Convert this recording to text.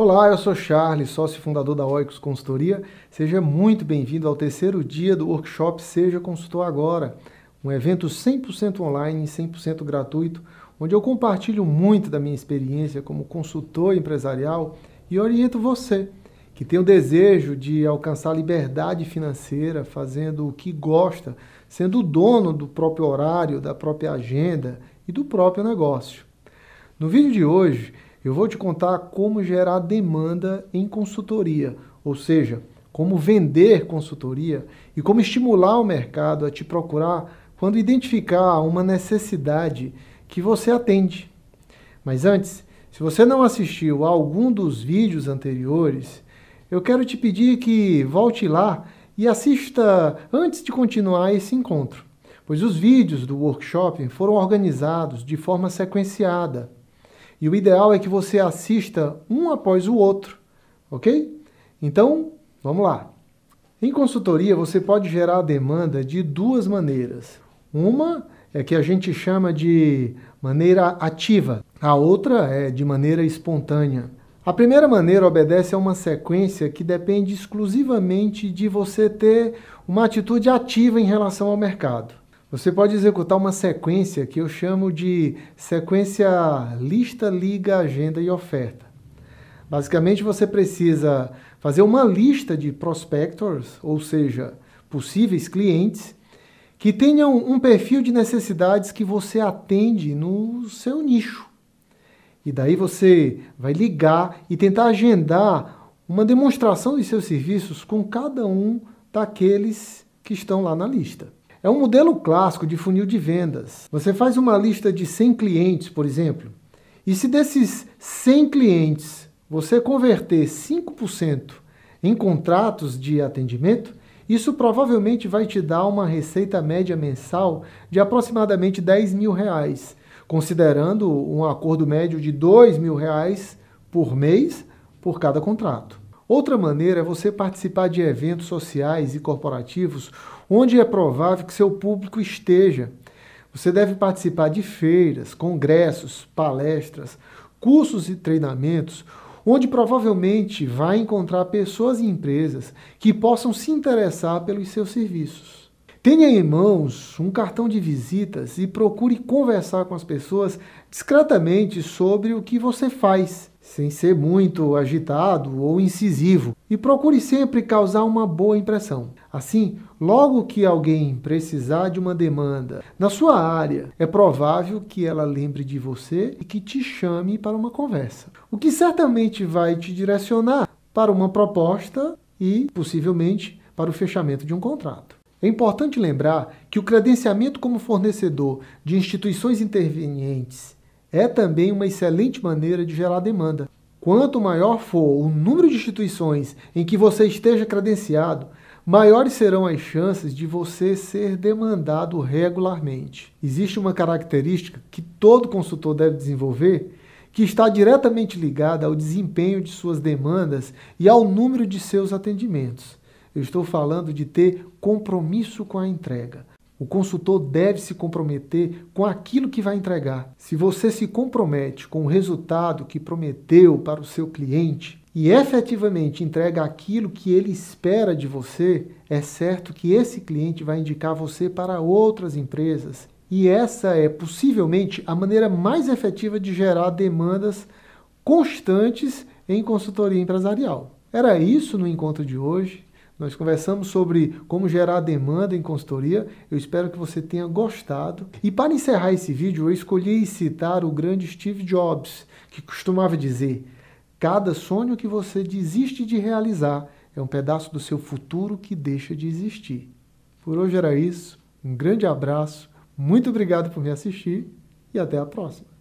Olá, eu sou Charles, sócio fundador da Oicos Consultoria. Seja muito bem-vindo ao terceiro dia do workshop Seja Consultor Agora, um evento 100% online e 100% gratuito, onde eu compartilho muito da minha experiência como consultor empresarial e oriento você que tem o desejo de alcançar liberdade financeira, fazendo o que gosta, sendo o dono do próprio horário, da própria agenda e do próprio negócio. No vídeo de hoje, eu vou te contar como gerar demanda em consultoria, ou seja, como vender consultoria e como estimular o mercado a te procurar quando identificar uma necessidade que você atende. Mas antes, se você não assistiu a algum dos vídeos anteriores, eu quero te pedir que volte lá e assista antes de continuar esse encontro, pois os vídeos do workshop foram organizados de forma sequenciada e o ideal é que você assista um após o outro, ok? Então, vamos lá. Em consultoria, você pode gerar demanda de duas maneiras. Uma é que a gente chama de maneira ativa, a outra é de maneira espontânea. A primeira maneira obedece a uma sequência que depende exclusivamente de você ter uma atitude ativa em relação ao mercado. Você pode executar uma sequência que eu chamo de sequência lista, liga, agenda e oferta. Basicamente, você precisa fazer uma lista de prospectors, ou seja, possíveis clientes, que tenham um perfil de necessidades que você atende no seu nicho. E daí você vai ligar e tentar agendar uma demonstração de seus serviços com cada um daqueles que estão lá na lista. É um modelo clássico de funil de vendas. Você faz uma lista de 100 clientes, por exemplo, e se desses 100 clientes você converter 5% em contratos de atendimento, isso provavelmente vai te dar uma receita média mensal de aproximadamente 10 mil reais, considerando um acordo médio de 2 mil reais por mês por cada contrato. Outra maneira é você participar de eventos sociais e corporativos onde é provável que seu público esteja. Você deve participar de feiras, congressos, palestras, cursos e treinamentos, onde provavelmente vai encontrar pessoas e empresas que possam se interessar pelos seus serviços. Tenha em mãos um cartão de visitas e procure conversar com as pessoas discretamente sobre o que você faz sem ser muito agitado ou incisivo, e procure sempre causar uma boa impressão. Assim, logo que alguém precisar de uma demanda na sua área, é provável que ela lembre de você e que te chame para uma conversa, o que certamente vai te direcionar para uma proposta e, possivelmente, para o fechamento de um contrato. É importante lembrar que o credenciamento como fornecedor de instituições intervenientes é também uma excelente maneira de gerar demanda. Quanto maior for o número de instituições em que você esteja credenciado, maiores serão as chances de você ser demandado regularmente. Existe uma característica que todo consultor deve desenvolver que está diretamente ligada ao desempenho de suas demandas e ao número de seus atendimentos. Eu estou falando de ter compromisso com a entrega. O consultor deve se comprometer com aquilo que vai entregar. Se você se compromete com o resultado que prometeu para o seu cliente e efetivamente entrega aquilo que ele espera de você, é certo que esse cliente vai indicar você para outras empresas. E essa é possivelmente a maneira mais efetiva de gerar demandas constantes em consultoria empresarial. Era isso no encontro de hoje. Nós conversamos sobre como gerar demanda em consultoria. Eu espero que você tenha gostado. E para encerrar esse vídeo, eu escolhi citar o grande Steve Jobs, que costumava dizer: Cada sonho que você desiste de realizar é um pedaço do seu futuro que deixa de existir. Por hoje era isso. Um grande abraço, muito obrigado por me assistir e até a próxima.